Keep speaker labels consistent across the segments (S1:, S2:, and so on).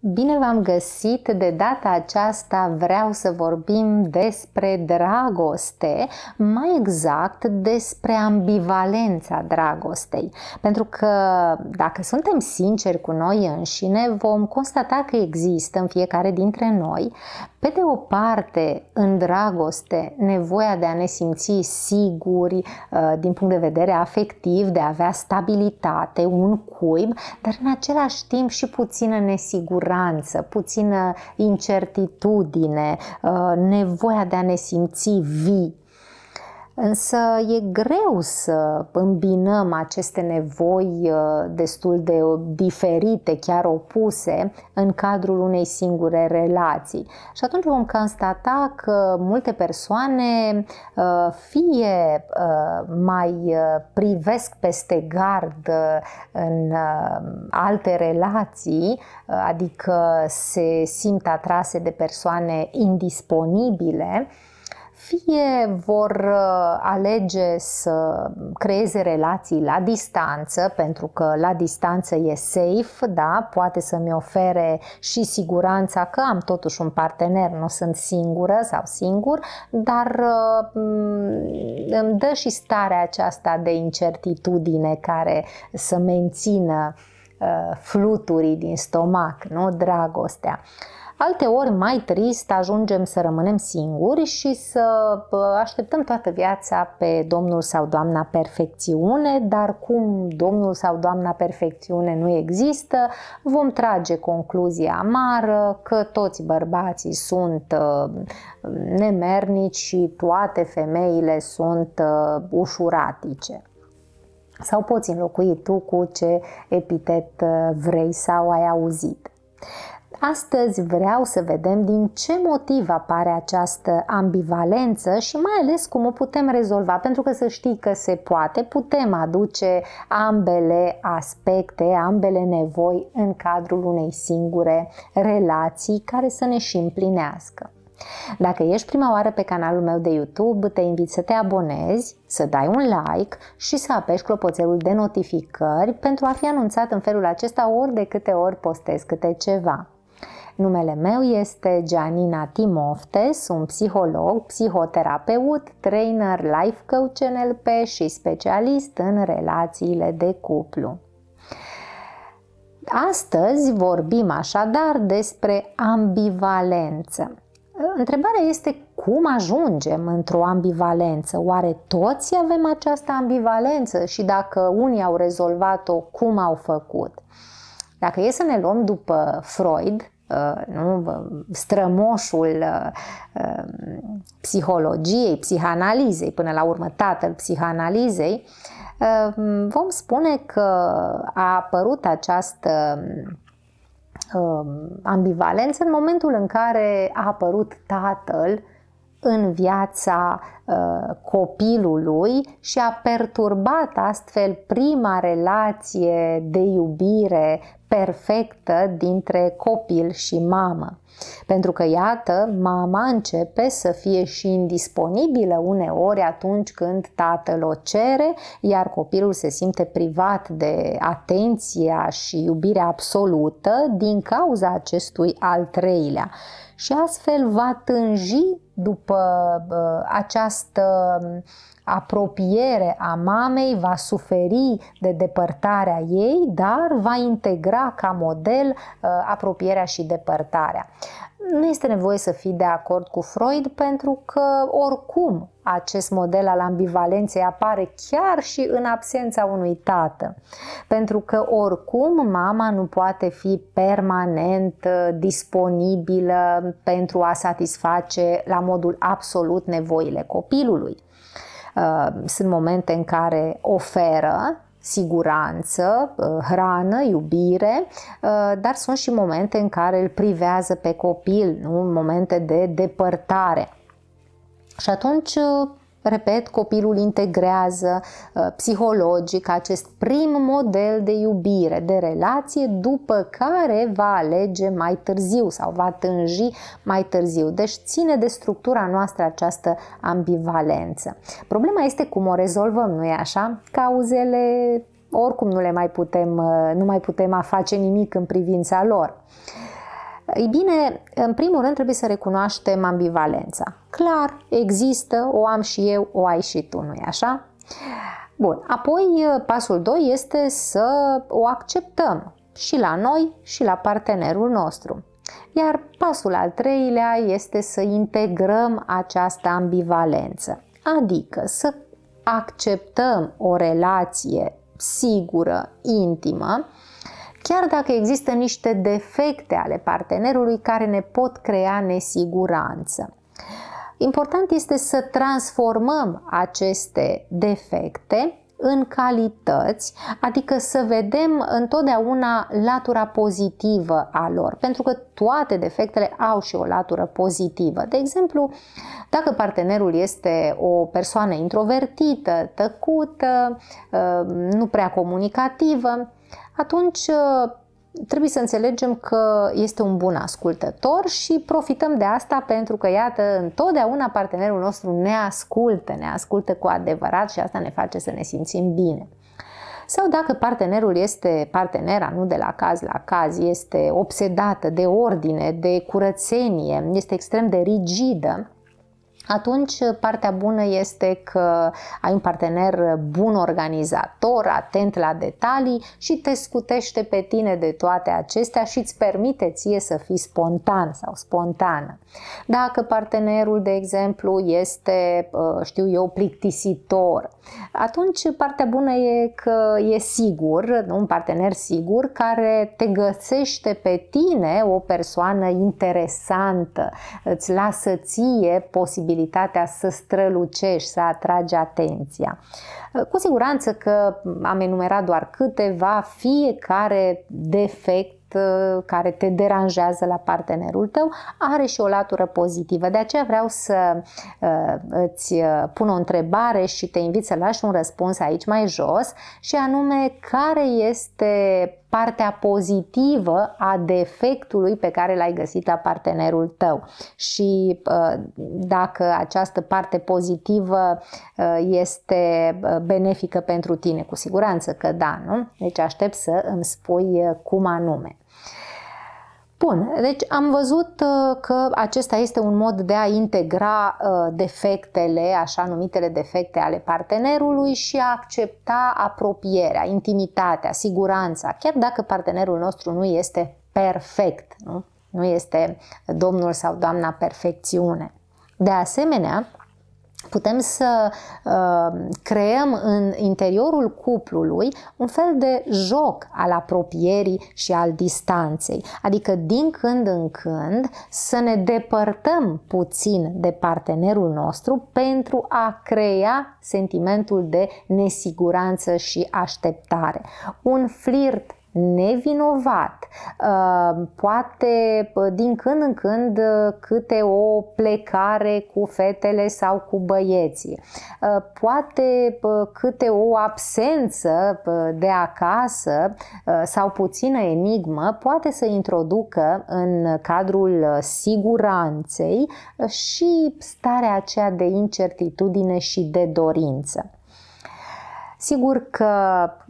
S1: Bine v-am găsit! De data aceasta vreau să vorbim despre dragoste, mai exact despre ambivalența dragostei. Pentru că, dacă suntem sinceri cu noi înșine, vom constata că există în fiecare dintre noi, pe de o parte, în dragoste, nevoia de a ne simți siguri uh, din punct de vedere afectiv, de a avea stabilitate, un cuib, dar în același timp și puțină nesigură siguranță, puțină incertitudine, uh, nevoia de a ne simți vii Însă e greu să îmbinăm aceste nevoi uh, destul de diferite, chiar opuse, în cadrul unei singure relații. Și atunci vom constata că multe persoane uh, fie uh, mai privesc peste gard în alte relații, adică se simt atrase de persoane indisponibile, fie vor uh, alege să creeze relații la distanță, pentru că la distanță e safe, da, poate să-mi ofere și siguranța că am totuși un partener, nu sunt singură sau singur, dar uh, îmi dă și starea aceasta de incertitudine care să mențină uh, fluturii din stomac, nu dragostea. Uh, Alte ori mai trist ajungem să rămânem singuri și să așteptăm toată viața pe domnul sau doamna perfecțiune, dar cum domnul sau doamna perfecțiune nu există, vom trage concluzia amară că toți bărbații sunt ă, nemernici și toate femeile sunt ă, ușuratice sau poți înlocui tu cu ce epitet ă, vrei sau ai auzit. Astăzi vreau să vedem din ce motiv apare această ambivalență și mai ales cum o putem rezolva, pentru că să știi că se poate, putem aduce ambele aspecte, ambele nevoi în cadrul unei singure relații care să ne și împlinească. Dacă ești prima oară pe canalul meu de YouTube, te invit să te abonezi, să dai un like și să apeși clopoțelul de notificări pentru a fi anunțat în felul acesta ori de câte ori postez câte ceva. Numele meu este Gianina Timofte, sunt psiholog, psihoterapeut, trainer, life coach NLP și specialist în relațiile de cuplu. Astăzi vorbim așadar despre ambivalență. Întrebarea este cum ajungem într-o ambivalență? Oare toți avem această ambivalență și dacă unii au rezolvat-o, cum au făcut? Dacă e să ne luăm după Freud, Uh, nu, strămoșul uh, um, psihologiei, psihanalizei, până la urmă tatăl psihanalizei, uh, vom spune că a apărut această um, ambivalență în momentul în care a apărut tatăl în viața uh, copilului și a perturbat astfel prima relație de iubire perfectă dintre copil și mamă. Pentru că, iată, mama începe să fie și indisponibilă uneori atunci când tatăl o cere, iar copilul se simte privat de atenția și iubirea absolută din cauza acestui al treilea și astfel va tânji după uh, această apropiere a mamei va suferi de depărtarea ei, dar va integra ca model uh, apropierea și depărtarea. Nu este nevoie să fii de acord cu Freud pentru că oricum acest model al ambivalenței apare chiar și în absența unui tată. Pentru că oricum mama nu poate fi permanent uh, disponibilă pentru a satisface la modul absolut nevoile copilului. Uh, sunt momente în care oferă siguranță, uh, hrană, iubire, uh, dar sunt și momente în care îl privează pe copil, nu? momente de depărtare. Și atunci Repet, copilul integrează uh, psihologic acest prim model de iubire, de relație, după care va alege mai târziu sau va tânji mai târziu. Deci ține de structura noastră această ambivalență. Problema este cum o rezolvăm, nu e așa? Cauzele oricum nu le mai putem, uh, nu mai putem a face nimic în privința lor. Ei bine, în primul rând trebuie să recunoaștem ambivalența. Clar, există, o am și eu, o ai și tu, nu-i așa? Bun, apoi eh, pasul 2 este să o acceptăm și la noi și la partenerul nostru. Iar pasul al treilea este să integrăm această ambivalență, adică să acceptăm o relație sigură, intimă, chiar dacă există niște defecte ale partenerului care ne pot crea nesiguranță. Important este să transformăm aceste defecte în calități, adică să vedem întotdeauna latura pozitivă a lor, pentru că toate defectele au și o latură pozitivă. De exemplu, dacă partenerul este o persoană introvertită, tăcută, ă, nu prea comunicativă, atunci ă, trebuie să înțelegem că este un bun ascultător și profităm de asta pentru că, iată, întotdeauna partenerul nostru ne ascultă, ne ascultă cu adevărat și asta ne face să ne simțim bine. Sau dacă partenerul este, partenera, nu de la caz la caz, este obsedată de ordine, de curățenie, este extrem de rigidă, atunci partea bună este că ai un partener bun organizator, atent la detalii și te scutește pe tine de toate acestea și îți permite ție să fii spontan sau spontană. Dacă partenerul, de exemplu, este, ă, știu eu, plictisitor, atunci partea bună e că e sigur, un partener sigur care te găsește pe tine o persoană interesantă, îți lasă ție posibilitatea posibilitatea să strălucești, să atragi atenția. Cu siguranță că am enumerat doar câteva, fiecare defect uh, care te deranjează la partenerul tău are și o latură pozitivă. De aceea vreau să uh, îți uh, pun o întrebare și te invit să lași un răspuns aici mai jos și anume care este partea pozitivă a defectului pe care l-ai găsit la partenerul tău. Și uh, dacă această parte pozitivă uh, este uh, benefică pentru tine, cu siguranță că da, nu? Deci aștept să îmi spui cum anume. Bun, deci am văzut uh, că acesta este un mod de a integra uh, defectele, așa numitele defecte ale partenerului și a accepta apropierea, intimitatea, siguranța, chiar dacă partenerul nostru nu este perfect, nu, nu este domnul sau doamna perfecțiune. De asemenea, putem să uh, creăm în interiorul cuplului un fel de joc al apropierii și al distanței, adică din când în când să ne depărtăm puțin de partenerul nostru pentru a crea sentimentul de nesiguranță și așteptare. Un flirt nevinovat, ă, poate din când în când ă, câte o plecare cu fetele sau cu băieții, ă, poate câte o absență de acasă sau puțină enigmă poate să introducă în cadrul siguranței și starea aceea de incertitudine și de dorință. Sigur că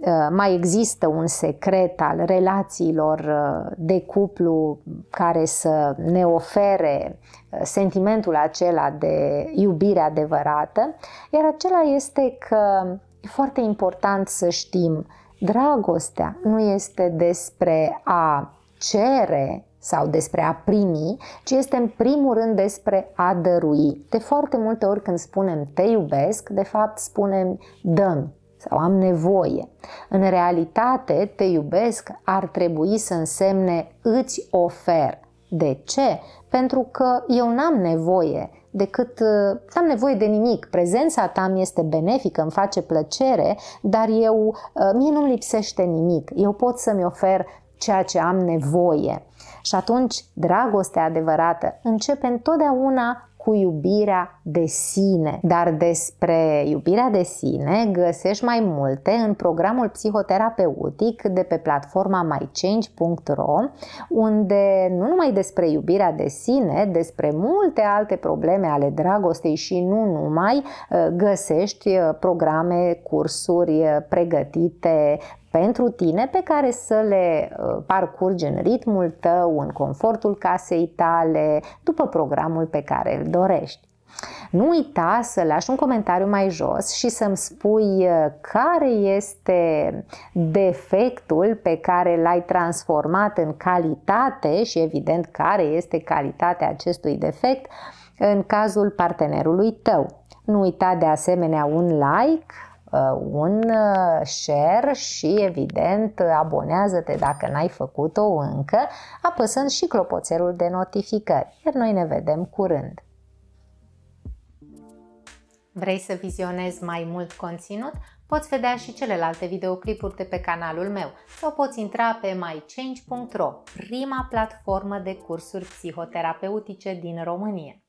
S1: uh, mai există un secret al relațiilor uh, de cuplu care să ne ofere uh, sentimentul acela de iubire adevărată, iar acela este că e foarte important să știm dragostea nu este despre a cere sau despre a primi, ci este în primul rând despre a dărui. De foarte multe ori când spunem te iubesc, de fapt spunem dăm sau am nevoie. În realitate, te iubesc ar trebui să însemne îți ofer. De ce? Pentru că eu n-am nevoie decât uh, n-am nevoie de nimic. Prezența ta mi este benefică, îmi face plăcere, dar eu, uh, mie nu-mi lipsește nimic. Eu pot să-mi ofer ceea ce am nevoie. Și atunci, dragostea adevărată începe întotdeauna cu iubirea de sine, dar despre iubirea de sine găsești mai multe în programul psihoterapeutic de pe platforma mychange.ro unde nu numai despre iubirea de sine, despre multe alte probleme ale dragostei și nu numai, ă, găsești ă, programe, cursuri ă, pregătite pentru tine pe care să le parcurgi în ritmul tău, în confortul casei tale, după programul pe care îl dorești. Nu uita să lași un comentariu mai jos și să-mi spui uh, care este defectul pe care l-ai transformat în calitate și evident care este calitatea acestui defect în cazul partenerului tău. Nu uita de asemenea un like, uh, un uh, share și evident abonează-te dacă n-ai făcut-o încă, apăsând și clopoțelul de notificări. Iar noi ne vedem curând. Vrei să vizionezi mai mult conținut? Poți vedea și celelalte videoclipuri de pe canalul meu sau poți intra pe mychange.ro, prima platformă de cursuri psihoterapeutice din România.